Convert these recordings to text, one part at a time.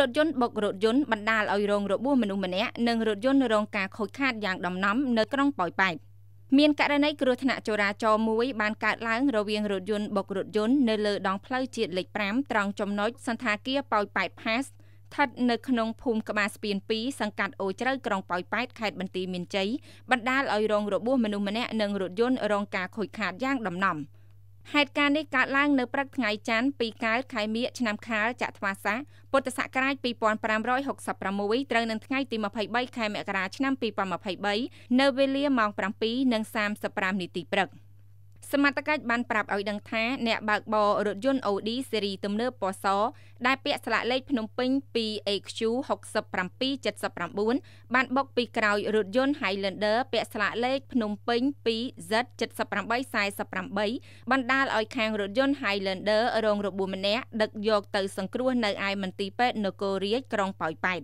រថយន្តបុករថយន្តបណ្ដាលឲ្យរងរបួសមនុស្សម្នាក់និងរថយន្តរងការខូចខាតយ៉ាងដំណំនៅក្រុងប៉ោយប៉ែតមានករណីគ្រោះថ្នាក់ចរាចរណ៍មួយបានកើតឡើងរវាងរថយន្តបុករថយន្តនៅលើដងផ្លូវជាតិលេខ5ត្រង់ចំណុចសន្តាគារប៉ោយប៉ែតផាសស្ថិតនៅក្នុងភូមិក្បាលស្ពាន2សង្កាត់អូជ្រៅក្រុងប៉ោយប៉ែតខេត្តបន្ទាយមានជ័យបណ្ដាលឲ្យរងរបួសមនុស្សម្នាក់និងរថយន្តរងការខូចខាតយ៉ាងដំណំ។ហេតុការណ៍នេះកើតឡើងនៅព្រឹកថ្ងៃច័ន្ទ2កើតខែមិញឆ្នាំខាលចត្វាស័កពុទ្ធសករាជ2566ត្រូវនឹងថ្ងៃទី23ខែមករាឆ្នាំ2023នៅវេលាម៉ោង7:35នាទីព្រឹក។សមត្ថកិច្ចបានប្រាប់ឲ្យដឹងថាអ្នកបើកបររថយន្ត Audi ស៊េរីទំនើបពណ៌សដែលពាក់ស្លាកលេខភ្នំពេញ 2AQ 6779បានបុកពីក្រោយរថយន្ត Highlander ពាក់ស្លាកលេខភ្នំពេញ 2Z 7848បណ្ដាលឲ្យខាងរថយន្ត Highlander រងរបួសម្នាក់ដឹកយកទៅសង្គ្រោះនៅឯមន្ទីរពេទ្យនគររាជក្រុងប៉ោយប៉ែត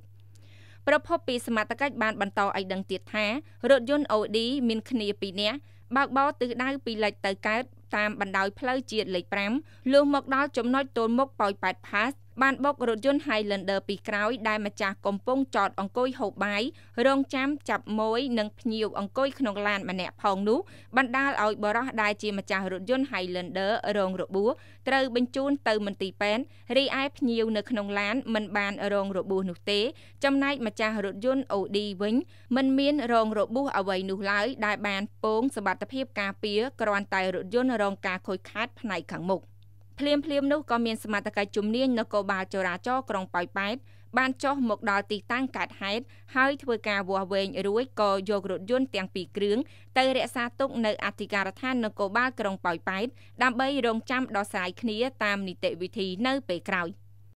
ប្រពន្ធពីសមត្ថកិច្ចបានបន្តឲ្យដឹងទៀតថារថយន្ត Audi មានគ្នា2នាក់បើកបរទិសដៅពីលិចទៅកើតតាមបណ្ដោយផ្លូវជាតិលេខ5លុះមកដល់ចំណុចទល់មុខប៉ោយប៉ែតផាសបានបុករថយន្ត Highlander ពីក្រោយ ដែលម្ចាស់កំពុង ចតអង្គុយហូបបាយរងចាំចាប់ម៉ួយ និងភ្ញៀវអង្គុយក្នុងឡានម្នាក់ផងនោះបណ្ដាលឲ្យបរោះដែលជាម្ចាស់រថយន្ត Highlander រងរបួសត្រូវបញ្ជូនទៅមន្ទីរពេទ្យរីឯភ្ញៀវនៅក្នុងឡានមិនបាន រងរបួសនោះទេ ចំណែកម្ចាស់រថយន្ត Audi វិញមិនមានរងរបួសអ្វីនោះឡើយដែល បានពងសមត្ថភាពការពារគ្រាន់តែរថយន្តរងការខូចខាតផ្នែកខាងមុខភ្លាមភ្លាមនោះក៏មានសមត្ថកិច្ចជំនាញនគរបាលចរាចរណ៍ក្រុងប៉ោយប៉ែតបានចុះមកដល់ទីតាំងកើតហេតុហើយធ្វើការវាស់វែងរួចក៏យករថយន្តទាំងពីរគ្រឿងទៅរក្សាទុកនៅអធិការដ្ឋាននគរបាលក្រុងប៉ោយប៉ែតដើម្បីរងចាំដោះស្រាយគ្នាតាមនីតិវិធីនៅពេលក្រោយ។